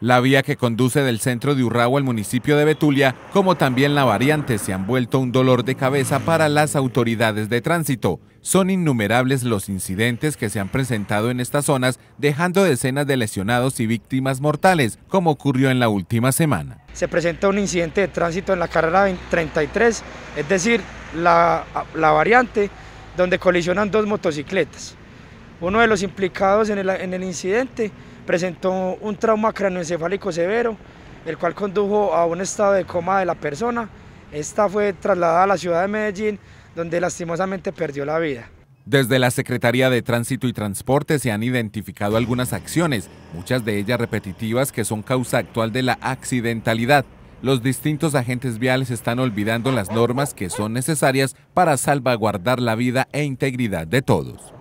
La vía que conduce del centro de Urrao al municipio de Betulia, como también la variante, se han vuelto un dolor de cabeza para las autoridades de tránsito. Son innumerables los incidentes que se han presentado en estas zonas, dejando decenas de lesionados y víctimas mortales, como ocurrió en la última semana. Se presenta un incidente de tránsito en la carrera 33, es decir, la, variante donde colisionan dos motocicletas. Uno de los implicados en el incidente presentó un trauma cráneoencefálico severo, el cual condujo a un estado de coma de la persona. Esta fue trasladada a la ciudad de Medellín, donde lastimosamente perdió la vida. Desde la Secretaría de Tránsito y Transporte se han identificado algunas acciones, muchas de ellas repetitivas que son causa actual de la accidentalidad. Los distintos agentes viales están olvidando las normas que son necesarias para salvaguardar la vida e integridad de todos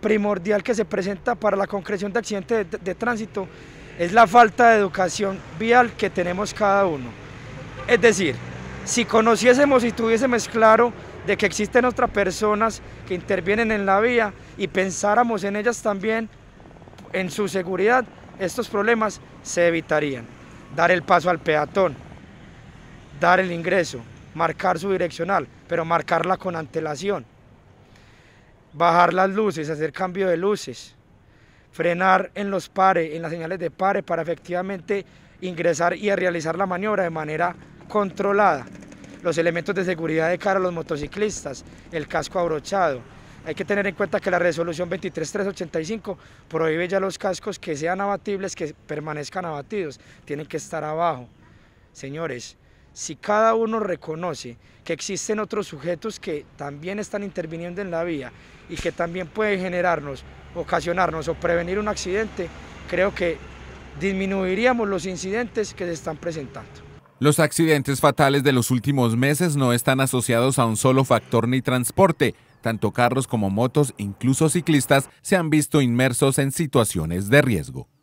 primordial que se presenta para la concreción de accidentes de, tránsito es la falta de educación vial que tenemos cada uno. Es decir, si conociésemos y tuviésemos claro de que existen otras personas que intervienen en la vía y pensáramos en ellas también, en su seguridad, estos problemas se evitarían. Dar el paso al peatón, dar el ingreso, marcar su direccional, pero marcarla con antelación bajar las luces, hacer cambio de luces, frenar en los pares, en las señales de pares para efectivamente ingresar y realizar la maniobra de manera controlada. Los elementos de seguridad de cara a los motociclistas, el casco abrochado. Hay que tener en cuenta que la resolución 23385 prohíbe ya los cascos que sean abatibles, que permanezcan abatidos, tienen que estar abajo. Señores, si cada uno reconoce que existen otros sujetos que también están interviniendo en la vía y que también pueden generarnos, ocasionarnos o prevenir un accidente, creo que disminuiríamos los incidentes que se están presentando. Los accidentes fatales de los últimos meses no están asociados a un solo factor ni transporte. Tanto carros como motos, incluso ciclistas, se han visto inmersos en situaciones de riesgo.